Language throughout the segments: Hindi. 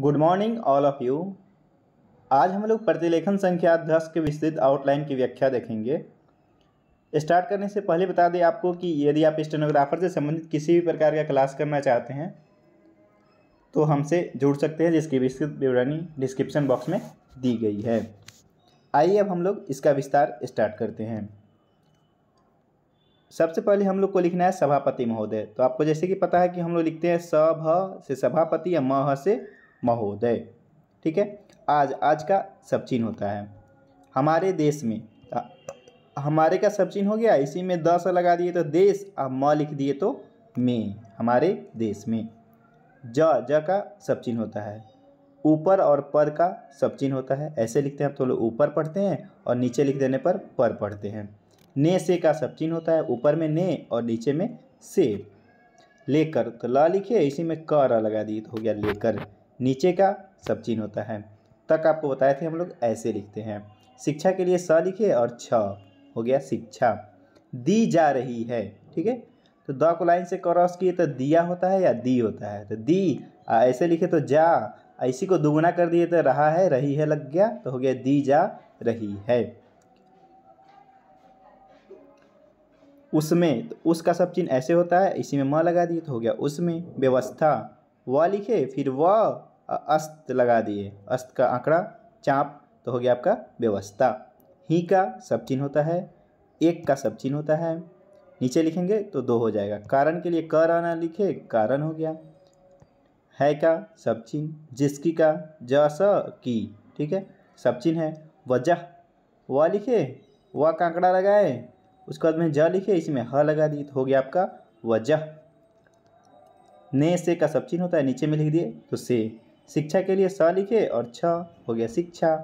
good morning all of you आज हम लोग प्रतिलेखन संख्या दस के विस्तृत आउटलाइन की व्याख्या देखेंगे स्टार्ट करने से पहले बता दें आपको कि यदि आप स्टेनोग्राफर से संबंधित किसी भी प्रकार का क्लास करना चाहते हैं तो हमसे जुड़ सकते हैं जिसकी विस्तृत विवरणी डिस्क्रिप्शन बॉक्स में दी गई है आइए अब हम लोग इसका विस्तार स्टार्ट करते हैं सबसे पहले हम लोग को लिखना है सभापति महोदय तो आपको जैसे कि पता है कि हम लोग लिखते हैं स भ से सभापति या म से महोदय ठीक है आज आज का सब चिन्ह होता है हमारे देश में हमारे का सब चिन्ह हो गया इसी में द से लगा दिए तो देश और म लिख दिए तो में हमारे देश में ज ज का सब चिन्ह होता है ऊपर और पर का सब चिन्ह होता है ऐसे लिखते हैं हम तो लोग ऊपर पढ़ते हैं और नीचे लिख देने पर पर पढ़ते हैं ने से का सब चिन्ह होता है ऊपर में ने और नीचे में से लेकर तो ल लिखिए इसी में र लगा दिए तो हो गया लेकर नीचे का सब चिन्ह होता है तक आपको बताए थे हम लोग ऐसे लिखते हैं शिक्षा के लिए स लिखे और छ हो गया शिक्षा दी जा रही है ठीक है तो द को लाइन से क्रॉस किए तो दिया होता है या दी होता है तो दी आ, ऐसे लिखे तो जा इसी को दुगुना कर दिए तो रहा है रही है लग गया तो हो गया दी जा रही है उसमें तो उसका सब चिन्ह ऐसे होता है इसी में म लगा दिए तो हो गया उसमें व्यवस्था व लिखे फिर व अस्त लगा दिए अस्त का आंकड़ा चाँप तो हो गया आपका व्यवस्था ही का सब चिन्ह होता है एक का सब चिन्ह होता है नीचे लिखेंगे तो दो हो जाएगा कारण के लिए कर आना लिखे कारण हो गया है का सब चिन्ह जिसकी का ज स की ठीक है सब चिन्ह है वजह व लिखे व का आंकड़ा लगाए उसके बाद में ज लिखे इसमें ह लगा दिए तो हो गया आपका वजह ने से का सब चिन्ह होता है नीचे में लिख दिए तो से शिक्षा के लिए स लिखे और छ हो गया शिक्षा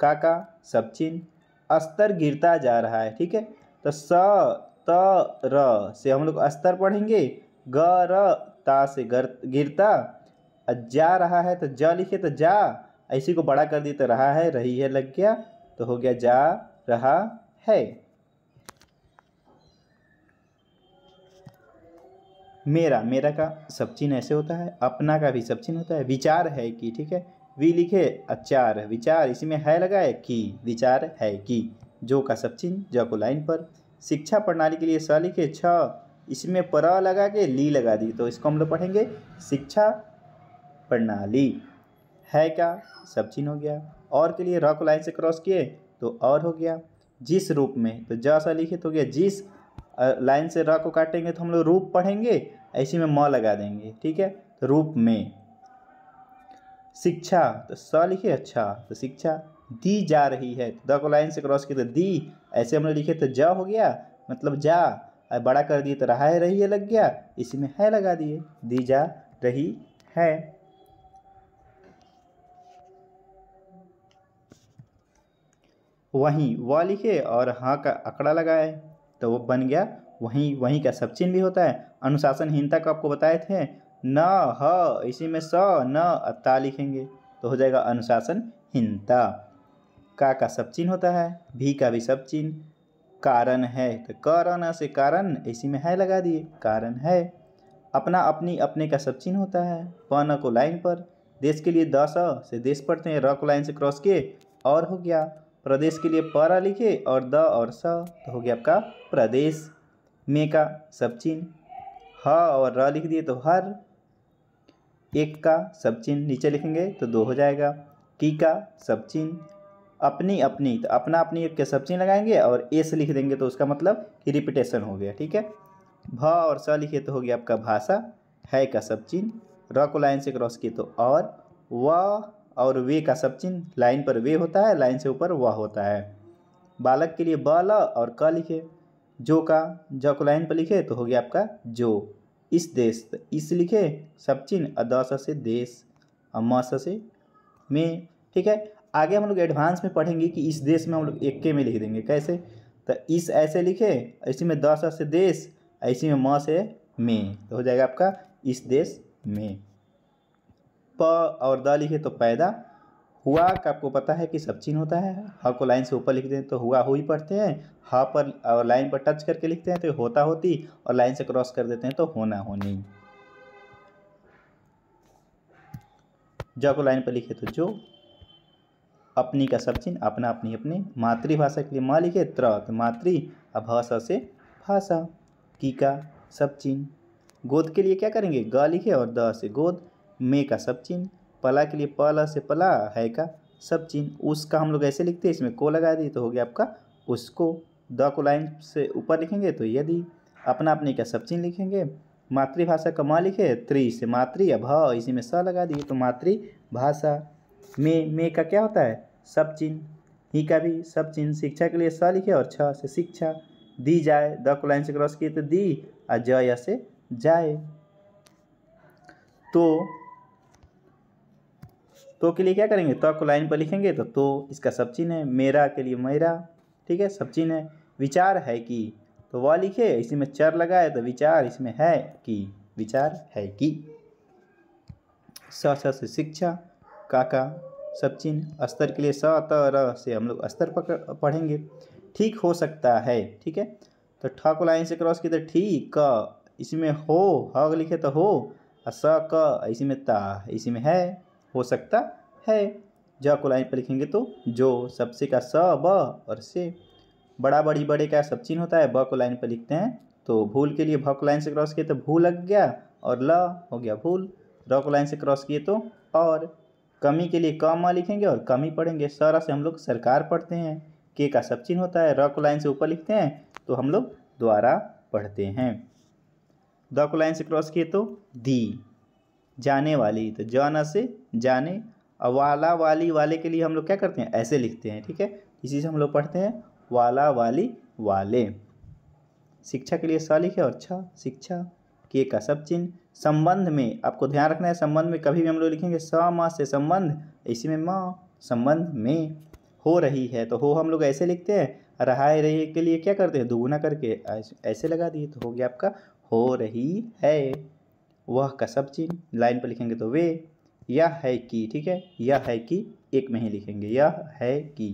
का का सब चिन्ह स्तर गिरता जा रहा है ठीक है तो स त र से हम लोग स्तर पढ़ेंगे ग र ता से गर गिरता जा रहा है तो ज लिखे तो जा इसी को बड़ा कर दिए तो रहा है रही है लग गया तो हो गया जा रहा है मेरा मेरा का सब चिन्ह ऐसे होता है अपना का भी सब चिन्ह होता है विचार है कि ठीक है वी लिखे अचार विचार इसमें है लगाए कि विचार है कि जो का सब चिन्ह जो को लाइन पर शिक्षा प्रणाली के लिए स लिखे छ इसमें पर लगा के ली लगा दी तो इसको हम लोग पढ़ेंगे शिक्षा प्रणाली है क्या सब चिन्ह हो गया और के लिए रॉक लाइन से क्रॉस किए तो और हो गया जिस रूप में तो जैसा लिखित तो हो गया जिस लाइन से र को काटेंगे तो हम लोग रूप पढ़ेंगे ऐसी में म लगा देंगे ठीक है तो रूप में शिक्षा तो स लिखे अच्छा तो शिक्षा दी जा रही है द को तो लाइन से क्रॉस किए तो दी ऐसे हम लोग लिखे तो जा हो गया मतलब जा और बड़ा कर दिए तो रहा है रही है लग गया इसी में है लगा दिए दी जा रही है वहीं व लिखे और हाँ का अकड़ा लगाए तो वो बन गया वहीं वहीं का सब चिन्ह भी होता है अनुशासनहीनता को आपको बताए थे न ह इसी में स न अता लिखेंगे तो हो जाएगा अनुशासनहीनता का का सब चिन्ह होता है भी का भी सब चिन्ह कारण है तो करण से कारण इसी में है लगा दिए कारण है अपना अपनी अपने का सब चिन्ह होता है प न को लाइन पर देश के लिए दस से देश पढ़ते हैं र को लाइन से क्रॉस किए और हो गया प्रदेश के लिए परा लिखे और द और स तो हो गया आपका प्रदेश मे का सब चिन्ह ह और र लिख दिए तो हर एक का सब चिन्ह नीचे लिखेंगे तो दो हो जाएगा की का सब चिन्ह अपनी अपनी तो अपना अपनी एक के सब चिन्ह लगाएंगे और एस लिख देंगे तो उसका मतलब कि रिपीटेशन हो गया ठीक है भ और स लिखे तो हो गया आपका भाषा है का सब चिन्ह र को लाइन से क्रॉस किए तो और व और वे का सब चिन्ह लाइन पर वे होता है लाइन से ऊपर वह होता है बालक के लिए ब ल और क लिखे जो का ज को लाइन पर लिखे तो हो गया आपका जो इस देश इस लिखे सब चिन्ह और द से देश और म से में ठीक है आगे हम लोग एडवांस में पढ़ेंगे कि इस देश में हम लोग के में लिख देंगे कैसे तो इस ऐसे लिखे इसी में दस से देश इसी में म से में तो हो जाएगा आपका इस देश में प और द लिखे तो पैदा हुआ का आपको पता है कि सब चिन्ह होता है ह को लाइन से ऊपर लिख दें तो हुआ हो ही पढ़ते हैं ह पर और लाइन पर टच करके लिखते हैं तो होता होती और लाइन से क्रॉस कर देते हैं तो होना होनी ज को लाइन पर लिखे तो जो अपनी का सब चिन्ह अपना अपनी अपनी मातृभाषा के लिए माँ लिखे त्र तो मातृ और भाषा से भाषा की का सब चिन्ह गोद के लिए क्या करेंगे ग लिखे और द से गोद मे का सब चिन्ह पला के लिए पला से पला है का सब चिन्ह उसका हम लोग ऐसे लिखते हैं इसमें को लगा दिए तो हो गया आपका उसको द को लाइन से ऊपर लिखेंगे तो यदि अपना अपने का सब चिन्ह लिखेंगे मातृभाषा का माँ लिखे त्री से मातृ या भ इसी में स लगा दिए तो मातृभाषा मे मे का क्या होता है सब चिन्ह ही का भी सब चिन्ह शिक्षा के लिए स लिखे और छ से शिक्षा दी जाए द को लाइन से क्रॉस किए तो दी और ज से जाए तो तो के लिए क्या करेंगे तो को लाइन पर लिखेंगे तो तो इसका सब चिन्ह है मेरा के लिए मेरा ठीक है सब चिन्ह है विचार है कि तो वह लिखे इसी में चर लगा है तो विचार इसमें है कि विचार है कि स से शिक्षा काका सब चिन्ह स्तर के लिए स त र से हम लोग स्तर पकड़ पढ़ेंगे ठीक हो सकता है ठीक है तो ठ को लाइन से क्रॉस किया तो ठीक क इसमें हो ह लिखे तो हो और स क इसी में ता इसी में है हो सकता है ज को लाइन पर लिखेंगे तो जो सबसे का स ब और से बड़ा बड़ी बड़े का सब चिन्ह होता है ब को लाइन पर लिखते हैं तो भूल के लिए भ को लाइन से क्रॉस किए तो भूल लग गया और ल हो गया भूल र को लाइन से क्रॉस किए तो और कमी के लिए कम लिखेंगे और कमी पढ़ेंगे सरा से हम लोग सरकार पढ़ते हैं के का सब चिन्ह होता है र को लाइन से ऊपर लिखते हैं तो हम लोग द्वारा पढ़ते हैं द को लाइन से क्रॉस किए तो दी जाने वाली तो जाना से जाने और वाला वाली वाले के लिए हम लोग क्या करते हैं ऐसे लिखते हैं ठीक है इसी से हम लोग पढ़ते हैं वाला वाली वाले शिक्षा के लिए स लिखे और छ शिक्षा के का सब चिन्ह संबंध में आपको ध्यान रखना है संबंध में कभी भी हम लोग लिखेंगे स माँ से संबंध इसी में माँ संबंध में हो रही है तो हो हम लोग ऐसे लिखते हैं रहा है रही के लिए क्या करते हैं दुगुना करके ऐसे लगा दिए तो हो गया आपका हो रही है वह का सब चिन्ह लाइन पर लिखेंगे तो वे यह है कि ठीक है यह है कि एक में ही लिखेंगे यह है कि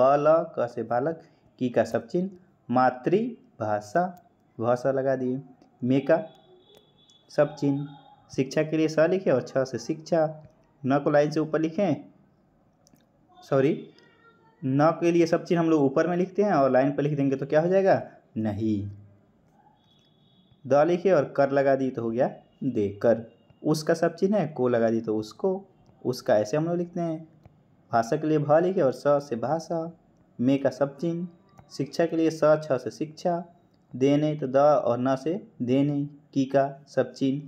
बल क से बालक की का सब चिन्ह मातृभाषा भाषा लगा दिए मे का सब चिन्ह शिक्षा के लिए स लिखे और छ से शिक्षा न को लाइन से ऊपर लिखें सॉरी न के लिए सब चीज़ हम लोग ऊपर में लिखते हैं और लाइन पर लिख देंगे तो क्या हो जाएगा नहीं द लिखे और कर लगा दी तो हो गया देकर उसका सब चिन्ह है को लगा दी तो उसको उसका ऐसे हम लोग लिखते हैं भाषा के लिए भा लिखे और स से भाषा मे का सब चिन्ह शिक्षा के लिए स छ से शिक्षा देने तो द और न से देने की का सब चिन्ह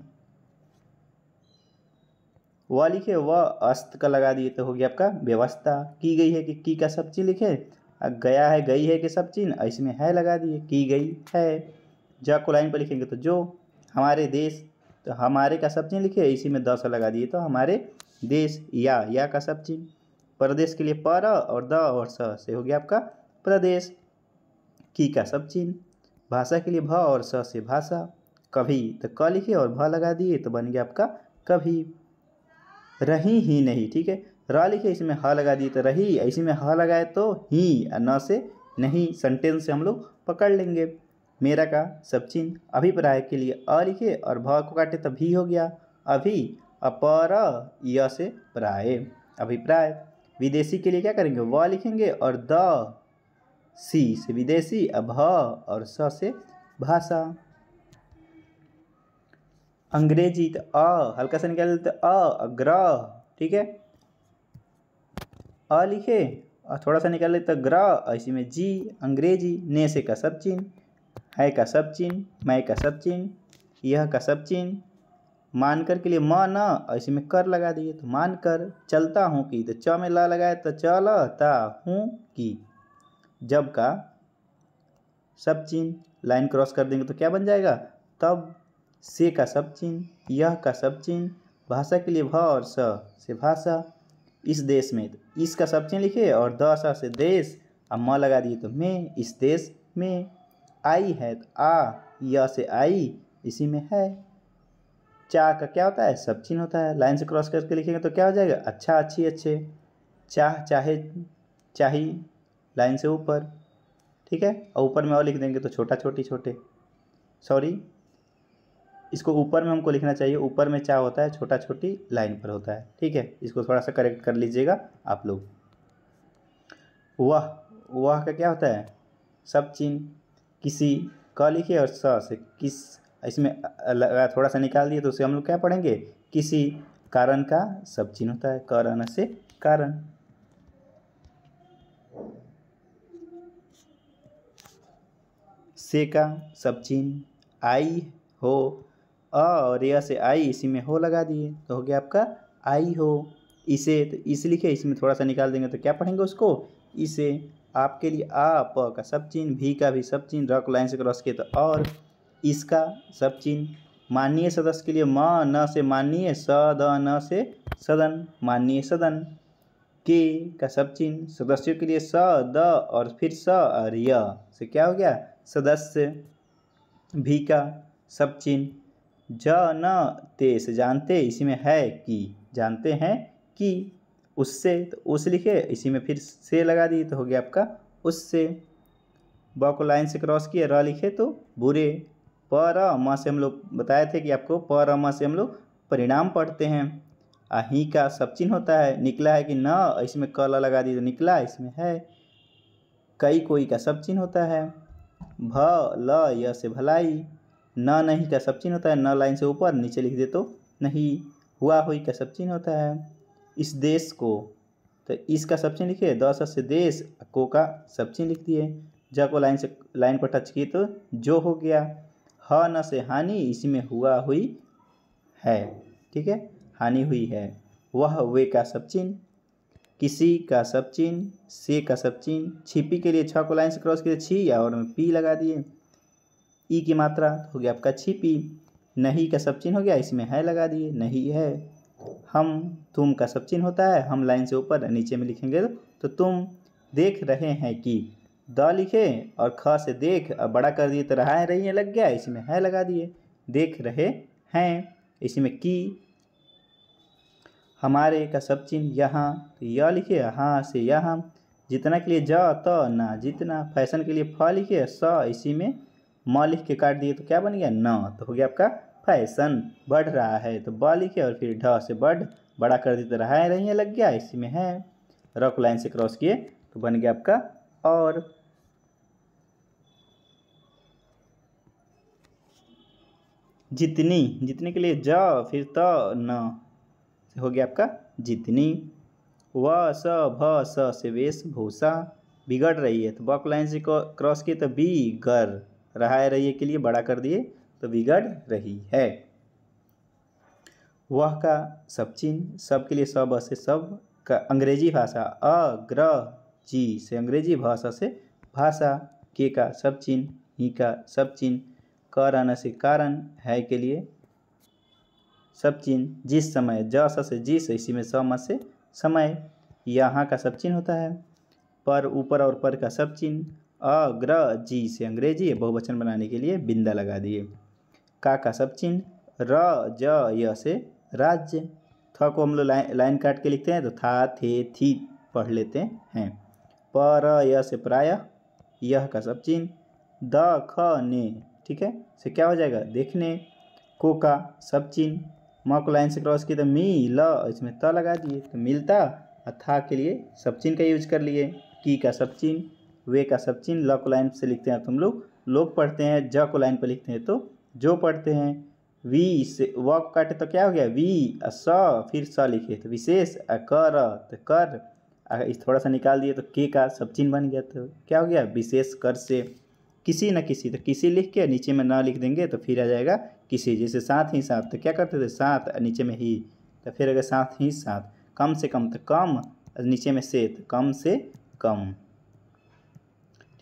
व लिखे व अस्त का लगा दिए तो हो गया आपका व्यवस्था की गई है कि की का सब चिन्ह लिखे गया है गई है कि सब चिन्ह इसमें है लगा दिए की गई है ज को लाइन पर लिखेंगे तो जो हमारे देश तो हमारे का सब चिन्ह लिखे इसी में द लगा दिए तो हमारे देश या या का सब चिन्ह प्रदेश के लिए पर और द और स से हो गया आपका प्रदेश की का सब चिन्ह भाषा के लिए भ और स से भाषा कभी तो क लिखे और भ लगा दिए तो बन गया आपका कभी रही ही नहीं ठीक है र लिखे इसमें ह लगा दिए तो रही इसी में ह लगाए तो ही न से नहीं सेंटेंस से हम लोग पकड़ लेंगे मेरा का सब चिन्ह अभिप्राय के लिए अ लिखे और भ को काटे तो भी हो गया अभी अपर य से प्राय अभिप्राय विदेशी के लिए क्या करेंगे व लिखेंगे और द सी से विदेशी भ और स से भाषा अंग्रेजी तो अ हल्का सा निकाल तो अ ठीक है अ लिखे और थोड़ा सा निकाल लेते ग्र इसी में जी अंग्रेजी ने से का सब चिन्ह है का सब चिन्ह मैं का सब चिन्ह यह का सब चिन्ह मानकर के लिए म न ऐसे में कर लगा दिए तो मानकर चलता हूँ कि तो च में ल लगाए तो चलता हूँ कि जब का सब चिन्ह लाइन क्रॉस कर देंगे तो क्या बन जाएगा तब से का सब चिन्ह यह का सब चिन्ह भाषा के लिए भ और स से भाषा इस देश में तो इसका सब चिन्ह लिखे और द स से देश और म लगा दिए तो मैं इस देश में आई है तो आ या से आई इसी में है चाह का क्या होता है सब चिन्ह होता है लाइन से क्रॉस करके लिखेंगे तो क्या हो जाएगा अच्छा अच्छी अच्छे चाह चाहे चाही लाइन से ऊपर ठीक है और ऊपर में और लिख देंगे तो छोटा छोटी छोटे सॉरी इसको ऊपर में हमको लिखना चाहिए ऊपर में चाह होता है छोटा छोटी लाइन पर होता है ठीक है इसको थोड़ा सा करेक्ट कर लीजिएगा आप लोग वह वह का क्या होता है सब चिन्ह किसी काली लिखे और स से किस इसमें थोड़ा सा निकाल दिए तो उसे हम लोग क्या पढ़ेंगे किसी कारण का सब चिन्ह होता है कारण से कारण से का सब चिन्ह आई हो और यह से आई इसी में हो लगा दिए तो हो गया आपका आई हो इसे तो इस लिखे इसमें थोड़ा सा निकाल देंगे तो क्या पढ़ेंगे उसको इसे आपके लिए आ प का सब चिन्ह भी का भी सब चिन्ह रख लाइन से क्रॉस किए तो और इसका सब चिन्ह माननीय सदस्य के लिए म न से माननीय स द न से सदन माननीय सदन के का सब चिन्ह सदस्यों के लिए स द और फिर स और य से क्या हो गया सदस्य भी का सब चिन्ह ज न ते से जानते इसी में है कि जानते हैं कि उससे तो उस लिखे इसी में फिर से लगा दिए तो हो गया आपका उससे ब को लाइन से क्रॉस किए र लिखे तो बुरे प र म से हम लोग बताए थे कि आपको प र म से हम लोग परिणाम पढ़ते हैं आ ही का सब चिन्ह होता है निकला है कि न इसमें क ल लगा दिए तो निकला इसमें है कई कोई का सब चिन्ह होता है भ ल य से भलाई न नहीं का सब चिन्ह होता है न लाइन से ऊपर नीचे लिख दे तो नहीं हुआ हुई का सब चिन्ह होता है इस देश को तो इसका सबसे लिखिए द से देश को का सबसे लिख दिए ज को लाइन से लाइन पर टच किए तो जो हो गया ह न से हानि इसी में हुआ हुई है ठीक है हानि हुई है वह वे का सब चिन्ह किसी का सब चिन्ह से का सब चिन्ह छिपी के लिए छ को लाइन से क्रॉस किए छी या और में पी लगा दिए ई की मात्रा हो गया आपका छिपी नहीं का सब चिन्ह हो गया इसमें है लगा दिए नहीं है हम तुम का सब चिन्ह होता है हम लाइन से ऊपर नीचे में लिखेंगे तो, तो तुम देख रहे हैं कि द लिखे और ख से देख और बड़ा कर दिए तो रहा है रही है लग गया इसमें है लगा दिए देख रहे हैं इसमें की हमारे का सब चिन्ह यहाँ तो य लिखे हाँ से यहाँ जितना के लिए ज त ना जितना फैशन के लिए फ लिखे स इसी में म लिख के काट दिए तो क्या बन गया न तो हो गया आपका फैशन बढ़ रहा है तो ब लिखे और फिर ढ से बढ़ बड़ा कर देते रहा है रही लग गया इसी में है रॉक लाइन से क्रॉस किए तो बन गया आपका और जितनी जितने के लिए ज फिर त तो न हो गया आपका जितनी व स भ स से भूसा बिगड़ रही है तो बॉक लाइन से क्रॉस किए तो बी गर रहा है रही है के लिए बड़ा कर दिए बिगड़ रही है वह का सब सब के लिए सब से सब का अंग्रेजी भाषा अग्र जी से अंग्रेजी भाषा से भाषा के का सब चिन्ह ही का सब चिन्ह करण से कारण है के लिए सब चिन्ह जिस समय स से जिस इसी में सम से समय यहाँ का सब चिन्ह होता है पर ऊपर और पर का सब चिन्ह अग्र जी से अंग्रेजी बहुवचन बनाने के लिए बिंदा लगा दिए का का सब चिन्ह र ज य से राज्य थ को हम लोग लाइन लाइन काट के लिखते हैं तो था थे थी पढ़ लेते हैं प र य से प्राय यह का सब चिन्ह द ख ने ठीक है से क्या हो जाएगा देखने को का सब चिन्ह म को लाइन से क्रॉस किया तो मी ल इसमें त लगा दिए तो मिलता और था के लिए सब चिन्ह का यूज कर लिए की का सब चिन्ह वे का सब चिन्ह ल को लाइन से लिखते हैं तो हम लोग लोग पढ़ते हैं ज को लाइन पर लिखते हैं तो जो पढ़ते हैं वी से व काटे तो क्या हो गया वी स फिर स लिखे तो विशेष कर तो कर इस थोड़ा सा निकाल दिए तो के का सब चिन्ह बन गया तो क्या हो गया विशेष कर से किसी न किसी तो किसी लिख के नीचे में ना लिख देंगे तो फिर आ जाएगा किसी जैसे साथ ही साथ तो क्या करते थे साथ नीचे में ही तो फिर अगर साथ ही साथ कम से कम तो कम नीचे में से तो कम से कम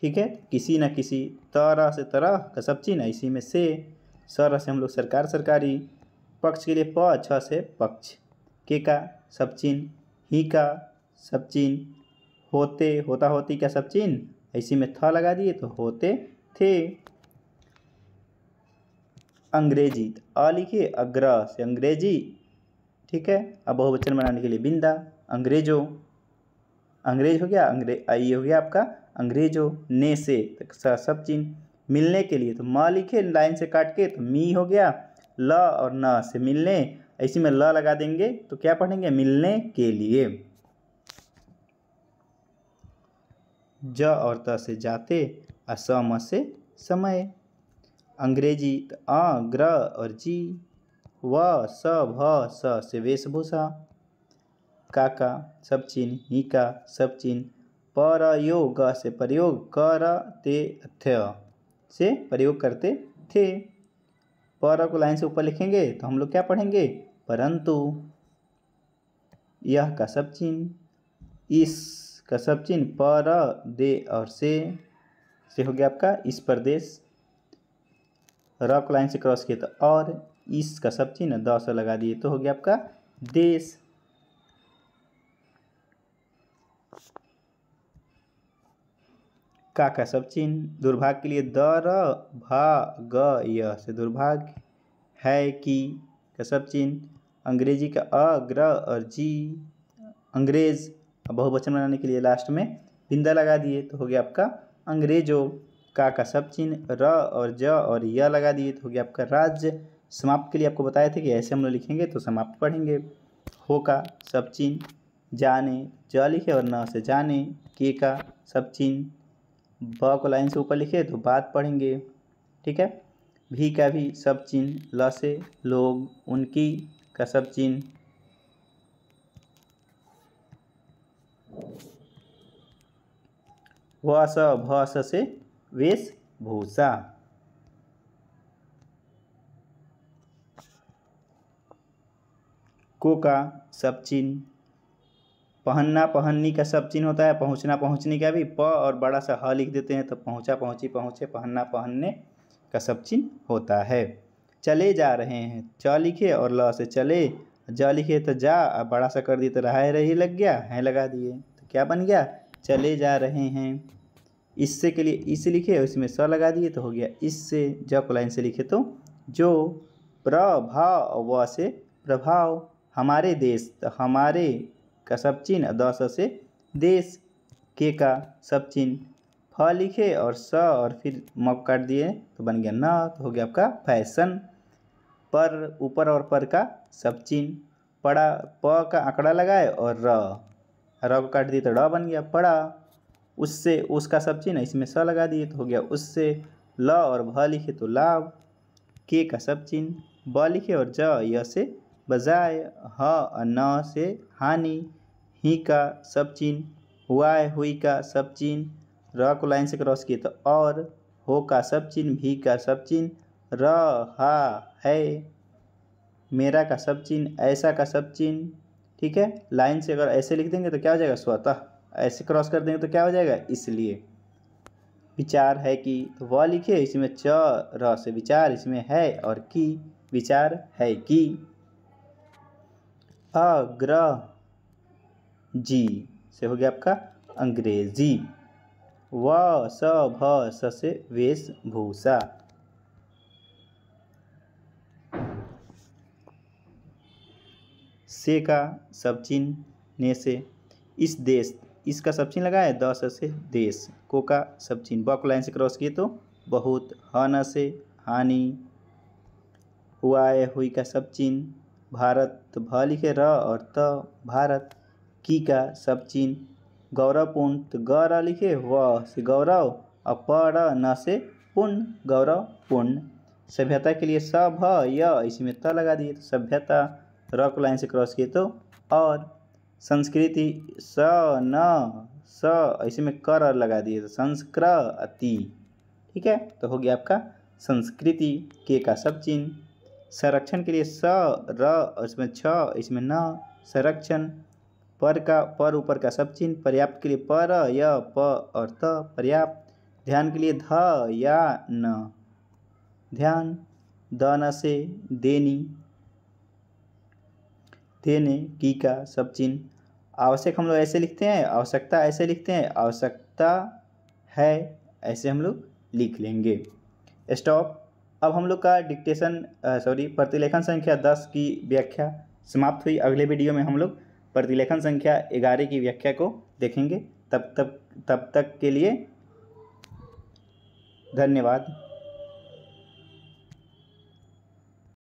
ठीक है किसी न किसी तरह से तरह का सब चिन्ह इसी में से सर से हम लोग सरकार सरकारी पक्ष के लिए प छ से पक्ष के का सब चिन्ह ही का सब चिन्ह होते होता होती क्या सब चिन्ह ऐसी में थ लगा दिए तो होते थे अंग्रेजी अ लिखिए अग्र से अंग्रेजी ठीक है अब बहुवचन बनाने के लिए बिंदा अंग्रेजों अंग्रेज हो गया अंग्रेज ये हो गया आपका अंग्रेजों ने से तो सब चिन्ह मिलने के लिए तो म लिखे लाइन से काट के तो मी हो गया ल और न से मिलने इसी में ल लगा देंगे तो क्या पढ़ेंगे मिलने के लिए ज और त से जाते और म से समय अंग्रेजी तो अ ग्र और जी व स भ स से वेशभूषा काका सब चिन्ह ही का सब चिन्ह ग से प्रयोग कर ते थ से प्रयोग करते थे पर को लाइन से ऊपर लिखेंगे तो हम लोग क्या पढ़ेंगे परंतु यह कसब चिन्ह इस कसब चिन्ह पर दे और से से हो गया आपका इस प्रदेश रॉक लाइन से क्रॉस किया तो और इस कसब सब चिन्ह दस लगा दिए तो हो गया आपका देश का का सब चिन्ह दुर्भाग्य के लिए द र भ ग य से दुर्भाग्य है कि का सब चिन्ह अंग्रेजी का अ ग्र और जी अंग्रेज बहुवचन बनाने के लिए लास्ट में बिंदा लगा दिए तो हो गया आपका अंग्रेजों का का सब चिन्ह र और ज और य लगा दिए तो हो गया आपका राज्य समाप्त के लिए आपको बताए थे कि ऐसे हम लोग लिखेंगे तो समाप्त पढ़ेंगे हो का सब चिन्ह जाने ज लिखे और न से जाने के का सब चिन्ह ब को लाइन से ऊपर लिखिए तो बात पढ़ेंगे ठीक है भी का भी सब चिन्ह ल से लोग उनकी का सब चिन्ह व स भ स से वेशभूषा को का सब चिन्ह पहनना पहननी का सब चिन्ह होता है पहुँचना पहुँचने का भी प और बड़ा सा ह लिख देते हैं तो पहुँचा पहुँची पहुँचे पहनना पहनने का सब चिन्ह होता है चले जा रहे हैं च लिखे और ल से चले ज लिखे तो जा और बड़ा सा कर दिए तो रहा है रही लग गया है लगा दिए तो क्या बन गया चले जा रहे हैं इससे के लिए इस लिखे और इसमें स लगा दिए तो हो गया इससे ज को लाइन से लिखे तो जो प्रभाव व से प्रभाव हमारे देश तो हमारे का सब चिन्ह दस से देश के का सब चिन्ह फ लिखे और स और फिर म काट दिए तो बन गया न तो हो गया आपका फैशन पर ऊपर और पर का सब चिन्ह पड़ा प का आंकड़ा लगाए और र र को काट दिए तो ड बन गया पड़ा उससे उसका सब चिन्ह इसमें स लगा दिए तो हो गया उससे ल और भ लिखे तो लाभ के का सब चिन्ह ब लिखे और ज य से बजाय ह न से हानि ही का सब चिन्ह हुआ हुई का सब चिन्ह र को लाइन से क्रॉस किए तो और हो का सब चिन्ह भी का सब चिन्ह र हा है मेरा का सब चिन्ह ऐसा का सब चिन्ह ठीक है लाइन से अगर ऐसे लिख देंगे तो क्या हो जाएगा स्वतः ऐसे क्रॉस कर देंगे तो क्या हो जाएगा इसलिए विचार है कि तो वह लिखिए इसमें च र से विचार इसमें है और की विचार है कि आगरा जी से हो गया आपका अंग्रेजी व स भ स से वेशभूषा से का सब चिन्ह ने से इस देश इसका सब चिन्ह लगा दस से देश को का सब चिन्ह बक लाइन से क्रॉस किए तो बहुत हन से हानि हुआ है हुई का सब चिन्ह भारत तो भ लिखे र और त तो भारत की का सब चीन गौरवपूर्ण तो ग लिखे व से गौरव और प र न से पूर्ण गौरवपूर्ण सभ्यता के लिए स भ य इसमें में त तो लगा दिए तो सभ्यता र को लाइन से क्रॉस किए तो और संस्कृति स न स ऐसे में कर लगा दिए तो संस्कृति ठीक है तो हो गया आपका संस्कृति के का सब चिन्ह संरक्षण के लिए स र इसमें छ इसमें न संरक्षण पर का पर ऊपर का सब चिन्ह पर्याप्त के लिए पर य प और त पर्याप्त ध्यान के लिए ध या न ध्यान द न से देनी देने की का सब चिन्ह आवश्यक हम लोग ऐसे लिखते हैं आवश्यकता ऐसे लिखते हैं आवश्यकता है ऐसे हम लोग लिख लेंगे स्टॉप अब हम लोग का डिक्टेशन सॉरी प्रतिलेखन संख्या दस की व्याख्या समाप्त हुई अगले वीडियो में हम लोग प्रतिलेखन संख्या ग्यारह की व्याख्या को देखेंगे तब तक तब तक के लिए धन्यवाद